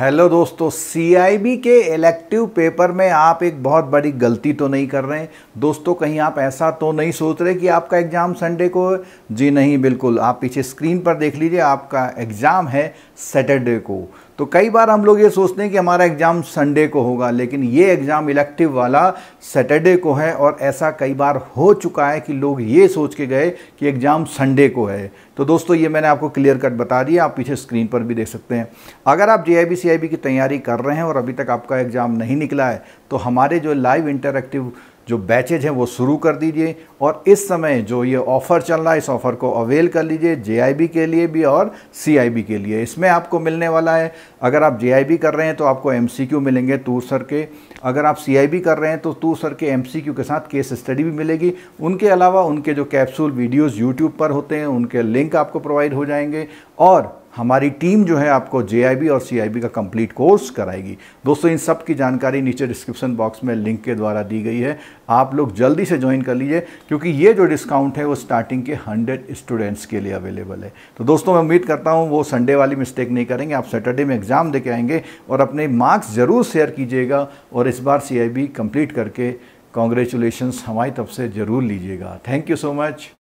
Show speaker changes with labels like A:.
A: hello दोस्तों CIB के elective paper में आप एक बहुत बड़ी गलती तो नहीं कर रहे हैं दोस्तों कहीं आप ऐसा तो नहीं सोच रहे कि आपका एग्ज़ाम संडे को जी नहीं बिल्कुल आप पीछे स्क्रीन पर देख लीजिए आपका एग्ज़ाम है सैटरडे को तो कई बार हम लोग ये सोचते हैं कि हमारा एग्ज़ाम संडे को होगा लेकिन ये एग्ज़ाम इलेक्टिव वाला सैटरडे को है और ऐसा कई बार हो चुका है कि लोग ये सोच के गए कि एग्ज़ाम संडे को है तो दोस्तों ये मैंने आपको क्लियर कट बता दिया आप पीछे स्क्रीन पर भी देख सकते हैं अगर आप जे आई की तैयारी कर रहे हैं और अभी तक आपका एग्ज़ाम नहीं निकला है तो हमारे जो लाइव इंटरेक्टिव जो बैचेज हैं वो शुरू कर दीजिए और इस समय जो ये ऑफ़र चल रहा है इस ऑफ़र को अवेल कर लीजिए जे के लिए भी और सी के लिए इसमें आपको मिलने वाला है अगर आप जे कर रहे हैं तो आपको एम मिलेंगे तूर सर के अगर आप सी कर रहे हैं तो तूर सर के एम के साथ केस स्टडी भी मिलेगी उनके अलावा उनके जो कैप्सूल वीडियोज़ यूट्यूब पर होते हैं उनके लिंक आपको प्रोवाइड हो जाएंगे और हमारी टीम जो है आपको जे और सी का कंप्लीट कोर्स कराएगी दोस्तों इन सब की जानकारी नीचे डिस्क्रिप्शन बॉक्स में लिंक के द्वारा दी गई है आप लोग जल्दी से ज्वाइन कर लीजिए क्योंकि ये जो डिस्काउंट है वो स्टार्टिंग के 100 स्टूडेंट्स के लिए अवेलेबल है तो दोस्तों मैं उम्मीद करता हूँ वो संडे वाली मिस्टेक नहीं करेंगे आप सैटरडे में एग्ज़ाम दे के आएंगे और अपने मार्क्स ज़रूर शेयर कीजिएगा और इस बार सी कंप्लीट करके कॉन्ग्रेचुलेशन हमारी तरफ से ज़रूर लीजिएगा थैंक यू सो मच